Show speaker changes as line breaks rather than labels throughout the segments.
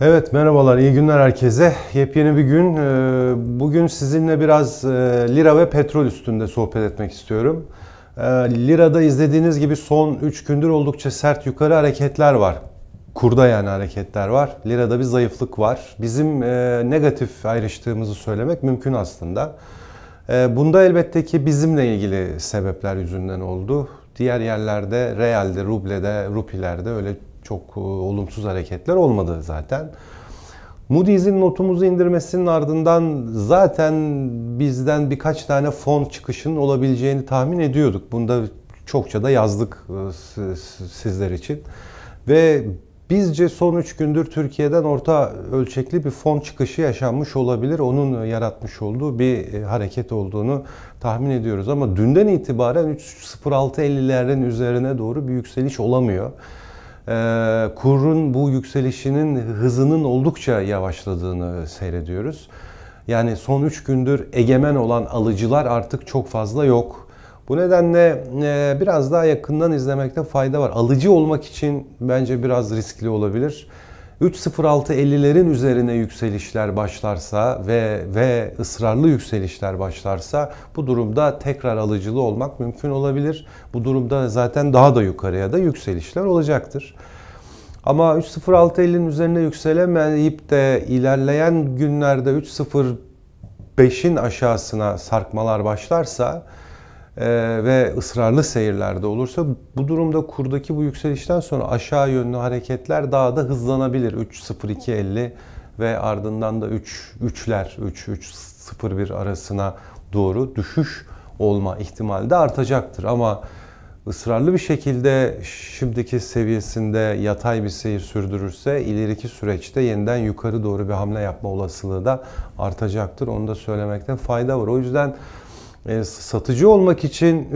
Evet merhabalar, iyi günler herkese. Yepyeni bir gün. Ee, bugün sizinle biraz e, lira ve petrol üstünde sohbet etmek istiyorum. Ee, lirada izlediğiniz gibi son 3 gündür oldukça sert yukarı hareketler var. Kurda yani hareketler var. Lirada bir zayıflık var. Bizim e, negatif ayrıştığımızı söylemek mümkün aslında. E, bunda elbette ki bizimle ilgili sebepler yüzünden oldu. Diğer yerlerde realde, rublede, rupilerde öyle çok e, olumsuz hareketler olmadı zaten. Moody's'in notumuzu indirmesinin ardından zaten bizden birkaç tane fon çıkışının olabileceğini tahmin ediyorduk. Bunda çokça da yazdık e, sizler için. Ve Bizce son 3 gündür Türkiye'den orta ölçekli bir fon çıkışı yaşanmış olabilir. Onun yaratmış olduğu bir e, hareket olduğunu tahmin ediyoruz. Ama dünden itibaren 3.06.50'lerin üzerine doğru bir yükseliş olamıyor. E, kurun bu yükselişinin hızının oldukça yavaşladığını seyrediyoruz. Yani son 3 gündür egemen olan alıcılar artık çok fazla yok. Bu nedenle e, biraz daha yakından izlemekte fayda var. Alıcı olmak için bence biraz riskli olabilir. 3.06.50'lerin üzerine yükselişler başlarsa ve ve ısrarlı yükselişler başlarsa bu durumda tekrar alıcılı olmak mümkün olabilir. Bu durumda zaten daha da yukarıya da yükselişler olacaktır. Ama 3.06.50'nin üzerine yükselemeyip de ilerleyen günlerde 3.05'in aşağısına sarkmalar başlarsa ee, ve ısrarlı seyirlerde olursa bu durumda kurdaki bu yükselişten sonra aşağı yönlü hareketler daha da hızlanabilir. 3.02.50 ve ardından da 3 3'ler 3 3.01 arasına doğru düşüş olma ihtimali de artacaktır ama ısrarlı bir şekilde şimdiki seviyesinde yatay bir seyir sürdürürse ileriki süreçte yeniden yukarı doğru bir hamle yapma olasılığı da artacaktır. Onu da söylemekte fayda var. O yüzden e, satıcı olmak için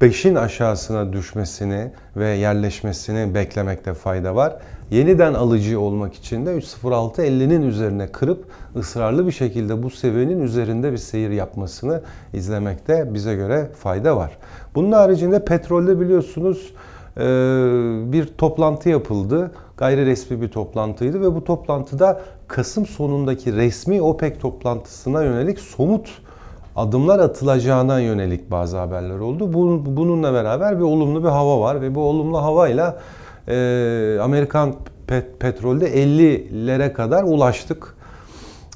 3.05'in aşağısına düşmesini ve yerleşmesini beklemekte fayda var. Yeniden alıcı olmak için de 3.06.50'nin üzerine kırıp ısrarlı bir şekilde bu seviyenin üzerinde bir seyir yapmasını izlemekte bize göre fayda var. Bunun haricinde petrolde biliyorsunuz e, bir toplantı yapıldı. Gayri resmi bir toplantıydı ve bu toplantıda Kasım sonundaki resmi OPEC toplantısına yönelik somut adımlar atılacağına yönelik bazı haberler oldu. Bununla beraber bir olumlu bir hava var ve bu olumlu havayla e, Amerikan pet, petrolde 50'lere kadar ulaştık.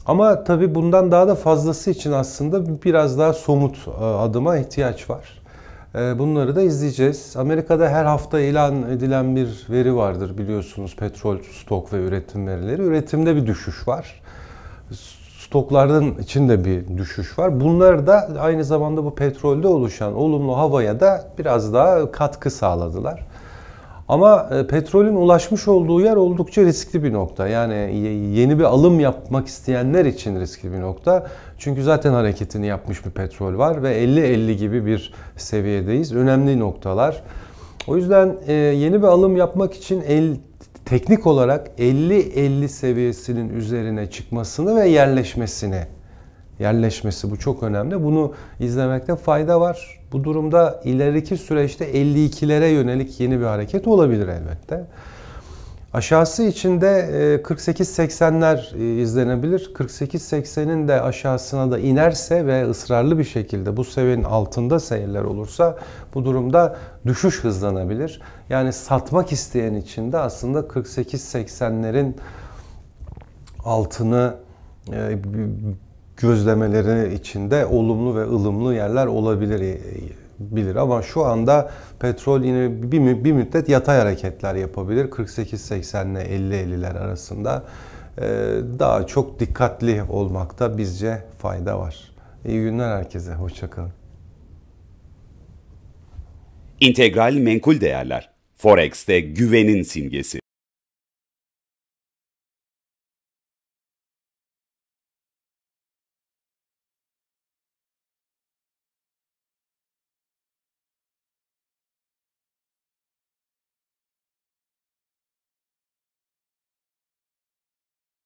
Ama tabii bundan daha da fazlası için aslında biraz daha somut e, adıma ihtiyaç var. E, bunları da izleyeceğiz. Amerika'da her hafta ilan edilen bir veri vardır biliyorsunuz petrol stok ve üretim verileri. Üretimde bir düşüş var stokların içinde bir düşüş var. Bunlar da aynı zamanda bu petrolde oluşan olumlu havaya da biraz daha katkı sağladılar. Ama e, petrolün ulaşmış olduğu yer oldukça riskli bir nokta. Yani yeni bir alım yapmak isteyenler için riskli bir nokta. Çünkü zaten hareketini yapmış bir petrol var ve 50-50 gibi bir seviyedeyiz. Önemli noktalar. O yüzden e, yeni bir alım yapmak için el teknik olarak 50-50 seviyesinin üzerine çıkmasını ve yerleşmesini yerleşmesi bu çok önemli. Bunu izlemekte fayda var. Bu durumda ileriki süreçte 52'lere yönelik yeni bir hareket olabilir elbette. Aşağısı içinde 48-80'ler e, e, izlenebilir. 48-80'in de aşağısına da inerse ve ısrarlı bir şekilde bu seviyenin altında seyirler olursa bu durumda düşüş hızlanabilir. Yani satmak isteyen için de aslında 48-80'lerin altını e, gözlemeleri içinde olumlu ve ılımlı yerler olabilir bilir ama şu anda petrol yine bir, bir müddet yatay hareketler yapabilir. 48-80 ile 50-50'ler arasında e, daha çok dikkatli olmakta bizce fayda var. İyi günler herkese, hoşçakalın. İntegral Menkul Değerler Forex'te güvenin simgesi.